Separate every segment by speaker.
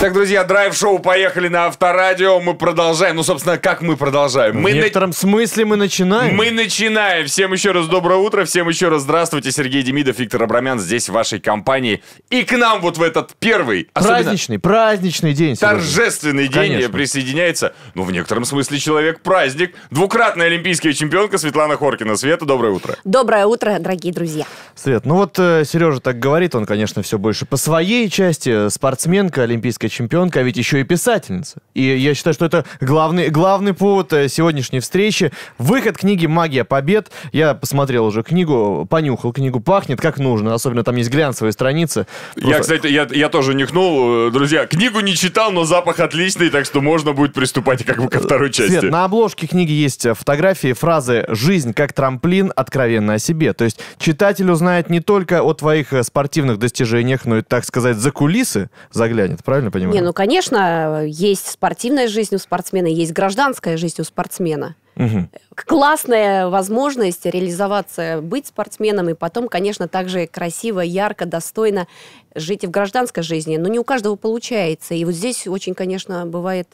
Speaker 1: Так, друзья, драйв-шоу поехали на Авторадио. Мы продолжаем. Ну, собственно, как мы продолжаем? Мы в некотором на... смысле мы начинаем. Мы начинаем. Всем еще раз доброе утро. Всем еще раз здравствуйте. Сергей Демидов, Виктор Абрамян здесь в вашей компании. И к нам вот в этот первый... Праздничный,
Speaker 2: праздничный день. Сегодня. Торжественный
Speaker 1: день Конечно. присоединяется. Ну, в некотором смысле человек-праздник. Двукратная олимпийская чемпионка Светлана Хоркина. Света, доброе утро.
Speaker 3: Доброе утро, дорогие друзья.
Speaker 2: Свет, ну вот э, Сережа так говорит, он, конечно, все больше по своей части. Э, спортсменка, олимпийская олимпийская чемпионка, а ведь еще и писательница. И я считаю, что это главный, главный повод э, сегодняшней встречи. Выход книги «Магия побед». Я посмотрел уже книгу, понюхал книгу, пахнет как нужно. Особенно там есть глянцевые страницы.
Speaker 1: Просто... Я, кстати, я, я тоже нюхнул. Э, друзья, книгу не читал, но запах отличный, так что можно будет приступать как бы ко э, второй части. Свет, на
Speaker 2: обложке книги есть фотографии, фразы «Жизнь как трамплин, откровенно о себе». То есть читатель узнает не только о твоих спортивных достижениях, но и, так сказать, за кулисы заглянет, правильно понимаю. Не,
Speaker 3: ну, конечно, есть спортивная жизнь у спортсмена, есть гражданская жизнь у спортсмена. Угу. Классная возможность реализоваться, быть спортсменом, и потом, конечно, также красиво, ярко, достойно жить и в гражданской жизни. Но не у каждого получается. И вот здесь очень, конечно, бывает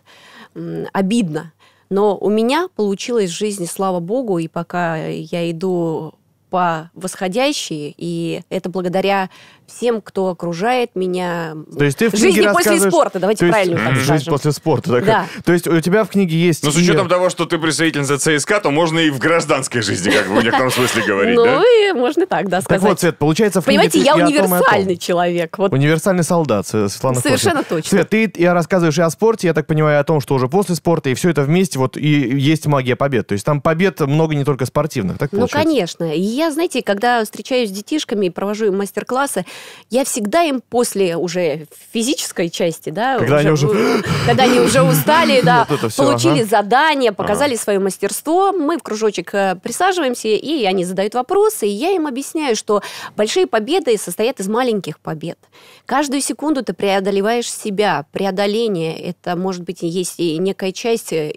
Speaker 3: обидно. Но у меня получилась жизнь, слава богу, и пока я иду по восходящей, и это благодаря всем, кто окружает меня.
Speaker 1: То есть ты в книге Жизни после спорта, давайте то правильно так скажем. Жизнь после
Speaker 2: спорта. Так. Да. То есть у тебя в книге есть... Ну, с учетом
Speaker 1: того, что ты представительница ЦСКА, то можно и в гражданской жизни, как бы в некотором смысле говорить, Ну,
Speaker 3: и можно так, да, сказать. Так вот, Свет, получается Понимаете, я универсальный человек.
Speaker 2: Универсальный солдат, Светлана Совершенно точно. Свет, ты рассказываешь и о спорте, я так понимаю, о том, что уже после спорта, и все это вместе, вот и есть магия побед. То есть там побед много не только спортивных, так
Speaker 3: Ну, конечно. И я, знаете, когда встречаюсь с детишками и провожу им мастер-классы, я всегда им после уже физической части, да, когда, уже, они, уже... когда они уже устали, да, вот все, получили ага. задание, показали ага. свое мастерство, мы в кружочек э, присаживаемся, и они задают вопросы, и я им объясняю, что большие победы состоят из маленьких побед. Каждую секунду ты преодолеваешь себя, преодоление, это может быть есть и некая часть э,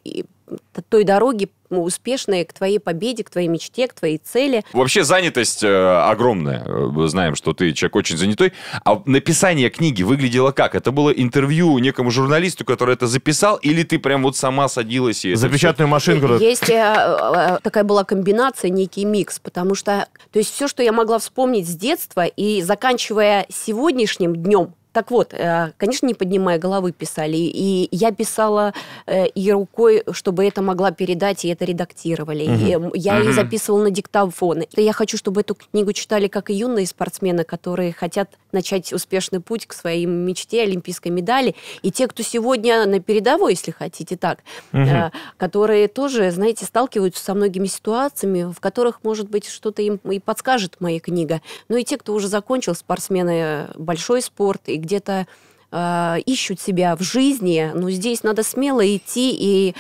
Speaker 3: той дороги ну, успешной к твоей победе, к твоей мечте, к твоей цели.
Speaker 1: Вообще занятость э, огромная. Э, знаем, что ты человек очень занятой. А написание книги выглядело как? Это было интервью некому журналисту, который это записал, или ты прям вот сама садилась и... За машинку. Есть
Speaker 3: э, такая была комбинация, некий микс, потому что... То есть все, что я могла вспомнить с детства и заканчивая сегодняшним днем, так вот, э, конечно, не поднимая головы писали. И я писала э, и рукой, чтобы это могла передать, и это редактировали. Угу. И я угу. ее записывала на диктофон. я хочу, чтобы эту книгу читали как и юные спортсмены, которые хотят начать успешный путь к своей мечте, олимпийской медали. И те, кто сегодня на передовой, если хотите так, угу. которые тоже, знаете, сталкиваются со многими ситуациями, в которых, может быть, что-то им и подскажет моя книга. Но ну и те, кто уже закончил спортсмены большой спорт, и где-то э, ищут себя в жизни, но здесь надо смело идти и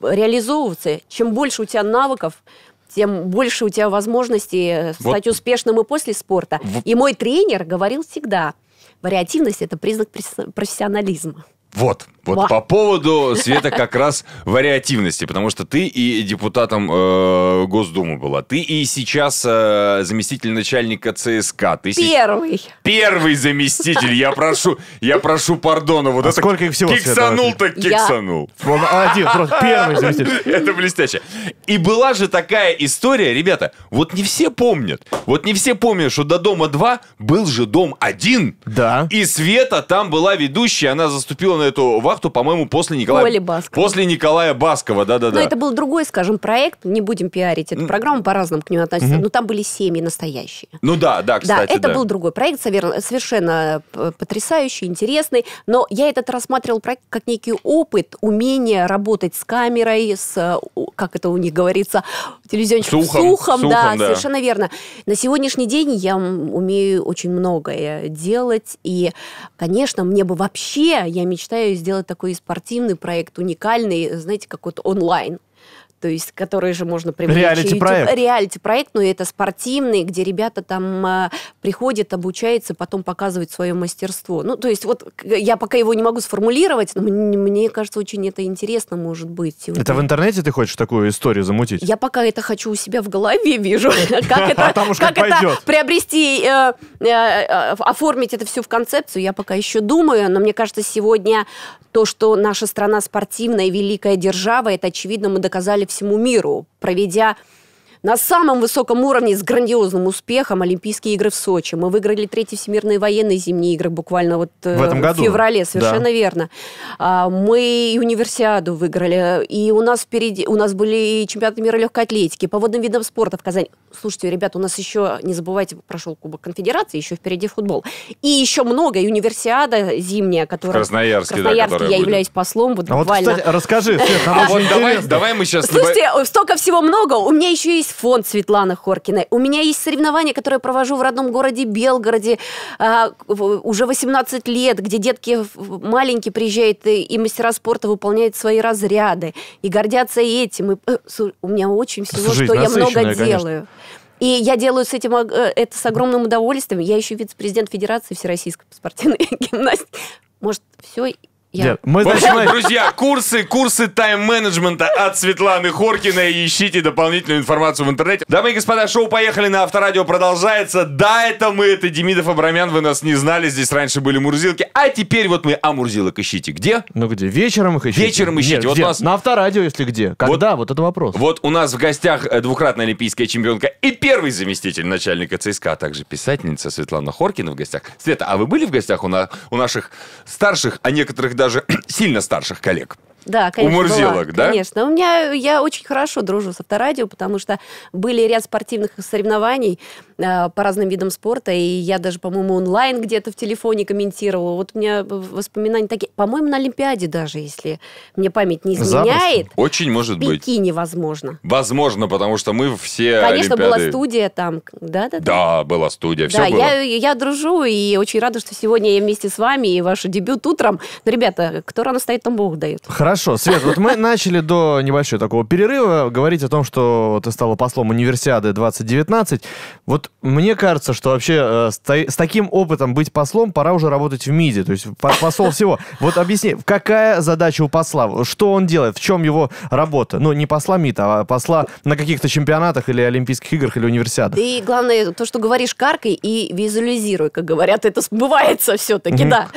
Speaker 3: реализовываться. Чем больше у тебя навыков, тем больше у тебя возможностей э, вот. стать успешным и после спорта. В... И мой тренер говорил всегда, вариативность – это признак профессионализма.
Speaker 1: Вот. Вот Ва. по поводу Света как раз вариативности, потому что ты и депутатом э, Госдумы была, ты и сейчас э, заместитель начальника ЦСК. Ты первый. Си... Первый заместитель, я прошу, я прошу пардона. Вот а это сколько их всего? Киксанул так киксанул. Я... Один, просто первый заместитель. Это блестяще. И была же такая история, ребята, вот не все помнят, вот не все помнят, что до дома 2 был же дом 1. Да. И Света там была ведущая, она заступила на эту вахту, по-моему, после Николая... Коли Баскова. После Николая Баскова, да-да-да. Но это
Speaker 3: был другой, скажем, проект, не будем пиарить эту программу, по-разному к нему относиться, но там были семьи настоящие.
Speaker 1: Ну да, да, кстати, Да, это был
Speaker 3: другой проект, совершенно э, потрясающий, интересный, но я этот рассматривал проект как некий опыт, умение работать с камерой, с, э, как это у них говорится, телевизионщиком, сухом, сухом, сухом да, да, совершенно верно. На сегодняшний день я умею очень многое делать, и, конечно, мне бы вообще, я мечтаю мечтаю сделать такой спортивный проект, уникальный, знаете, как вот онлайн то есть которые же можно привлечь. Реалити-проект. Реалити-проект, но это спортивный, где ребята там а, приходят, обучаются, потом показывают свое мастерство. Ну, то есть вот я пока его не могу сформулировать, но мне, мне кажется, очень это интересно может быть. Сегодня. Это в
Speaker 2: интернете ты хочешь такую историю замутить? Я
Speaker 3: пока это хочу у себя в голове вижу. Как это, а как это приобрести, э, э, э, оформить это все в концепцию, я пока еще думаю, но мне кажется, сегодня то, что наша страна спортивная, великая держава, это очевидно, мы доказали всему миру, проведя на самом высоком уровне с грандиозным успехом Олимпийские игры в Сочи. Мы выиграли третьи всемирные военные зимние игры буквально вот э, в, этом году. в феврале, совершенно да. верно. А, мы и универсиаду выиграли, и у нас впереди, у нас были чемпионаты мира легкой атлетики, по водным видам спорта в Казани. Слушайте, ребят, у нас еще, не забывайте, прошел Кубок Конфедерации, еще впереди футбол. И еще много, и универсиада зимняя, которая... В Красноярске, да, я будет. являюсь послом, вот а буквально. Вот, кстати, расскажи, Свет, нам а вот давай,
Speaker 1: давай мы сейчас... Слушайте,
Speaker 3: э, столько всего много, у меня еще есть есть фонд Светланы Хоркиной, у меня есть соревнования, которые я провожу в родном городе Белгороде а, уже 18 лет, где детки маленькие приезжают, и, мастера спорта выполняют свои разряды, и гордятся этим. И, э, у меня очень всего, что я много конечно. делаю. И я делаю с этим э, это с огромным удовольствием. Я еще вице-президент Федерации Всероссийской спортивной гимнастики. Может, все я. Нет, мы в общем, друзья,
Speaker 1: курсы, курсы тайм-менеджмента от Светланы Хоркиной. Ищите дополнительную информацию в интернете. Дамы и господа, шоу «Поехали» на Авторадио продолжается. Да, это мы, это Демидов Абрамян. Вы нас не знали, здесь раньше были мурзилки. А теперь вот мы, о а мурзилок ищите где? Ну где? Вечером их ищите. Вечером ищите. Нет, вот где? Нас...
Speaker 2: На Авторадио, если где. Когда? Вот, вот это вопрос.
Speaker 1: Вот у нас в гостях э, двукратная олимпийская чемпионка и первый заместитель начальника ЦСКА, а также писательница Светлана Хоркина в гостях. Света, а вы были в гостях у, на... у наших старших, а некоторых даже сильно старших коллег.
Speaker 3: Да, конечно. У Мурзилок, была. да? Конечно. У меня, я очень хорошо дружу с авторадио, потому что были ряд спортивных соревнований э, по разным видам спорта, и я даже, по-моему, онлайн где-то в телефоне комментировала. Вот у меня воспоминания такие. По-моему, на Олимпиаде даже, если мне память не изменяет. Запуск.
Speaker 1: Очень может в быть. Пекине,
Speaker 3: возможно.
Speaker 1: Возможно, потому что мы все Конечно, Олимпиады... была
Speaker 3: студия там. Да-да-да. Да,
Speaker 1: была студия, все да, было. Я,
Speaker 3: я дружу и очень рада, что сегодня я вместе с вами и ваш дебют утром. Но, ребята, кто рано стоит, там Бог дает.
Speaker 1: Хорошо Хорошо,
Speaker 2: Свет, вот мы начали до небольшого такого перерыва говорить о том, что ты стала послом Универсиады 2019. Вот мне кажется, что вообще э, с, та- с таким опытом быть послом пора уже работать в МИДе, то есть по- посол всего. Вот объясни, какая задача у посла? Что он делает? В чем его работа? Ну, не посла МИД, а посла на каких-то чемпионатах или Олимпийских играх или универсиадах.
Speaker 3: И главное, то, что говоришь каркой и визуализируй, как говорят, это сбывается все-таки, да.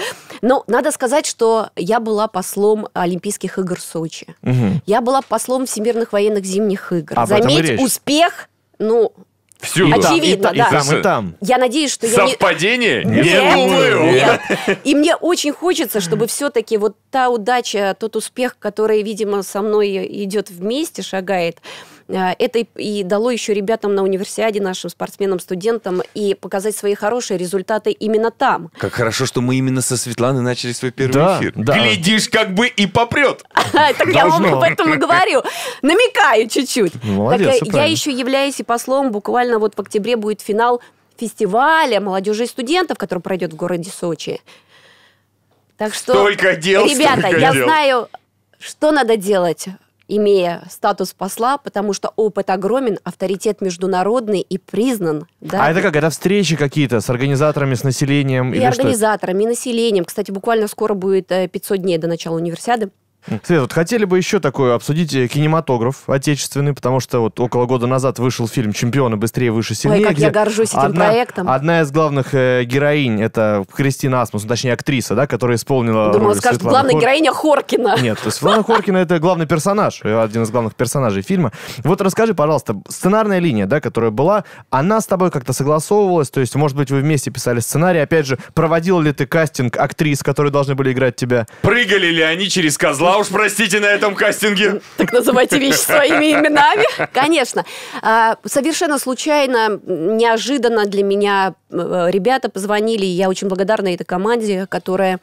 Speaker 3: Ну, надо сказать, что я была послом Олимпийских игр в Сочи. Угу. Я была послом Всемирных военных зимних игр. А, Об Заметь, успех, ну,
Speaker 1: Всюду. Очевидно, и, да. И там, и там.
Speaker 3: Я надеюсь, что Совпадение?
Speaker 1: я не... Совпадение? Не думаю. Нет.
Speaker 3: И мне очень хочется, чтобы все-таки вот та удача, тот успех, который, видимо, со мной идет вместе, шагает, Э, это и дало еще ребятам на универсиаде, нашим спортсменам, студентам, и показать свои хорошие результаты именно там.
Speaker 1: Как хорошо, что мы именно со Светланой начали свой первый да, эфир. Да. Глядишь, как бы и попрет.
Speaker 3: Так я вам об этом и говорю. Намекаю чуть-чуть. Ну, э, я еще являюсь и послом. Буквально вот в октябре будет финал фестиваля молодежи и студентов, который пройдет в городе Сочи. Так что, столько дел, ребята, столько я дел. знаю, что надо делать, имея статус посла, потому что опыт огромен, авторитет международный и признан. Да? А это как?
Speaker 2: Это встречи какие-то с организаторами, с населением? И или организаторами,
Speaker 3: что? и населением. Кстати, буквально скоро будет 500 э, дней до начала универсиады.
Speaker 2: Свет, вот хотели бы еще такое обсудить э, кинематограф отечественный, потому что вот около года назад вышел фильм «Чемпионы быстрее, выше, сильнее». Ой, как я горжусь этим одна, проектом. Одна из главных э, героинь, это Кристина Асмус, ну, точнее актриса, да, которая исполнила Думала, роль скажет, главная Хор...
Speaker 3: героиня Хоркина. Нет,
Speaker 2: то есть Светлана Хоркина это главный персонаж, э, один из главных персонажей фильма. Вот расскажи, пожалуйста, сценарная линия, да, которая была, она с тобой как-то согласовывалась, то есть, может быть, вы вместе писали сценарий, опять же, проводил ли ты кастинг актрис, которые должны были играть тебя?
Speaker 1: Прыгали ли они через козла а уж простите на этом кастинге. Так называйте вещи своими именами.
Speaker 3: Конечно. А, совершенно случайно, неожиданно для меня э, ребята позвонили, я очень благодарна этой команде, которая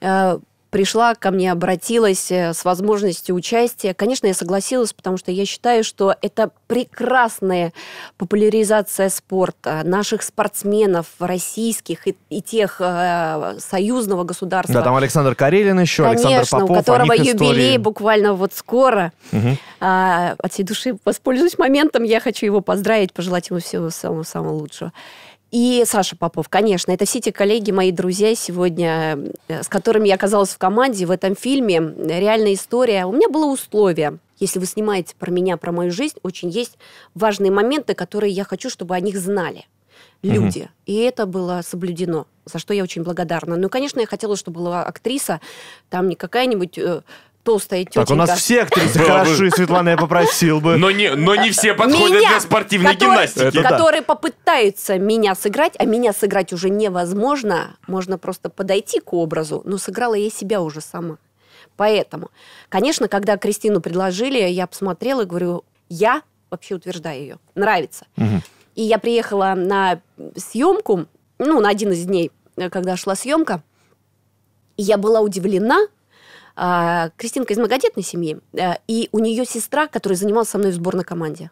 Speaker 3: э, пришла ко мне, обратилась э, с возможностью участия. Конечно, я согласилась, потому что я считаю, что это прекрасная популяризация спорта, наших спортсменов российских и, и тех э, союзного государства. Да, там
Speaker 2: Александр Карелин еще, Конечно, Александр Попов. у которого юбилей истории.
Speaker 3: буквально вот скоро. Угу. А, от всей души воспользуюсь моментом, я хочу его поздравить, пожелать ему всего самого-самого лучшего. И Саша Попов, конечно, это все те коллеги, мои друзья сегодня, э, с которыми я оказалась в команде в этом фильме. Реальная история. У меня было условие. Если вы снимаете про меня, про мою жизнь, очень есть важные моменты, которые я хочу, чтобы о них знали люди. Угу. И это было соблюдено, за что я очень благодарна. Ну, конечно, я хотела, чтобы была актриса, там не какая-нибудь э, толстая тетенька. Так, у нас все актрисы
Speaker 2: хороши, Светлана, я попросил бы. Но не, но не все подходят меня, для спортивной который, гимнастики. Это который
Speaker 3: да. попытается меня сыграть, а меня сыграть уже невозможно. Можно просто подойти к образу, но сыграла я себя уже сама. Поэтому, конечно, когда Кристину предложили, я посмотрела и говорю, я вообще утверждаю ее, нравится. Угу. И я приехала на съемку, ну, на один из дней, э, когда шла съемка, и я была удивлена, а, Кристинка из многодетной семьи, э, и у нее сестра, которая занималась со мной в сборной команде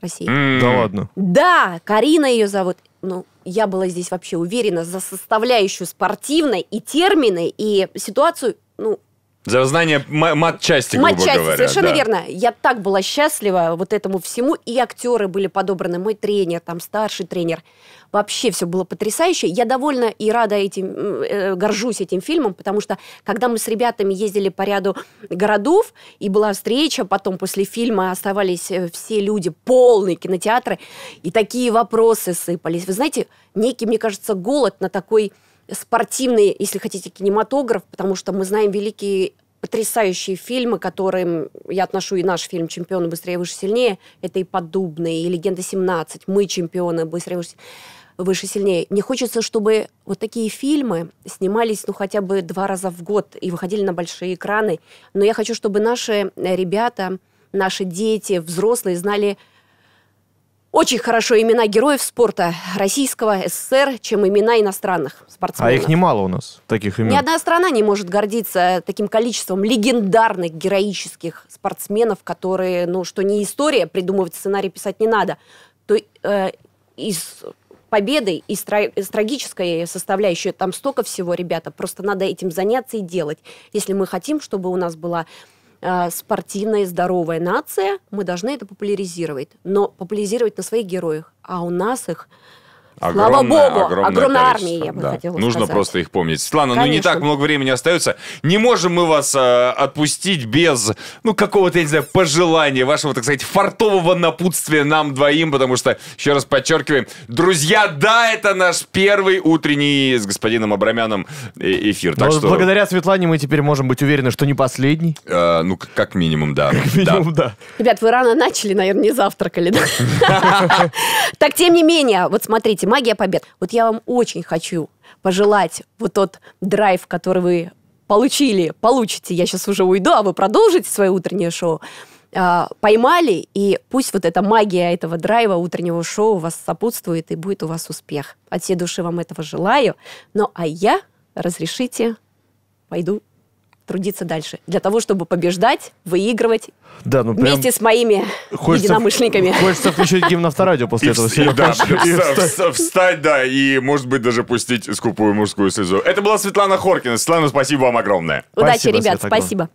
Speaker 3: России. Да ладно? Да, Карина ее зовут. Ну, я была здесь вообще уверена за составляющую спортивной и термины, и ситуацию, ну,
Speaker 1: за знание мат-части, грубо говоря. совершенно да. верно.
Speaker 3: Я так была счастлива вот этому всему. И актеры были подобраны, мой тренер, там старший тренер. Вообще все было потрясающе. Я довольна и рада этим, э, горжусь этим фильмом, потому что когда мы с ребятами ездили по ряду городов, и была встреча, потом после фильма оставались э, все люди, полные кинотеатры, и такие вопросы сыпались. Вы знаете, некий, мне кажется, голод на такой спортивный, если хотите, кинематограф, потому что мы знаем великие потрясающие фильмы, которым я отношу и наш фильм «Чемпионы быстрее, выше, сильнее», это и «Поддубные», и «Легенда 17», «Мы чемпионы быстрее, выше, выше, сильнее». Не хочется, чтобы вот такие фильмы снимались, ну, хотя бы два раза в год и выходили на большие экраны. Но я хочу, чтобы наши э, ребята, наши дети, взрослые знали – очень хорошо имена героев спорта российского, СССР, чем имена иностранных спортсменов. А их немало
Speaker 2: у нас, таких имен. Ни одна
Speaker 3: страна не может гордиться таким количеством легендарных, героических спортсменов, которые, ну, что не история, придумывать сценарий писать не надо, то э, из победой, из с, тра- трагической составляющей там столько всего, ребята, просто надо этим заняться и делать, если мы хотим, чтобы у нас была Э, спортивная, и здоровая нация, мы должны это популяризировать. Но популяризировать на своих героях. А у нас их Слава огромная, богу, огромное огромная армия, я бы да. хотела Нужно сказать. просто их
Speaker 1: помнить. Светлана, Конечно. ну не так много времени остается. Не можем мы вас э, отпустить без, ну, какого-то, я не знаю, пожелания, вашего, так сказать, фартового напутствия нам двоим, потому что, еще раз подчеркиваем, друзья, да, это наш первый утренний с господином Абрамяном э эфир. Ну, так Но что... Благодаря
Speaker 2: Светлане мы теперь можем быть уверены, что не последний.
Speaker 1: Э, ну, как минимум, да. Как минимум, да. да.
Speaker 3: Ребят, вы рано начали, наверное, не завтракали, да? Так, тем не менее, вот смотрите, подкасте «Магия побед». Вот я вам очень хочу пожелать вот тот драйв, который вы получили, получите. Я сейчас уже уйду, а вы продолжите свое утреннее шоу а, поймали, и пусть вот эта магия этого драйва утреннего шоу вас сопутствует, и будет у вас успех. От всей души вам этого желаю. Ну, а я, разрешите, пойду трудиться дальше. Для того, чтобы побеждать, выигрывать да, ну вместе с моими хочется, единомышленниками. Хочется включить гимн авторадио после
Speaker 2: и этого. И, да, и
Speaker 1: встать, да, и, может быть, даже пустить скупую мужскую слезу. Это была Светлана Хоркина. Светлана, спасибо вам огромное. Удачи, спасибо, ребят, Света, спасибо.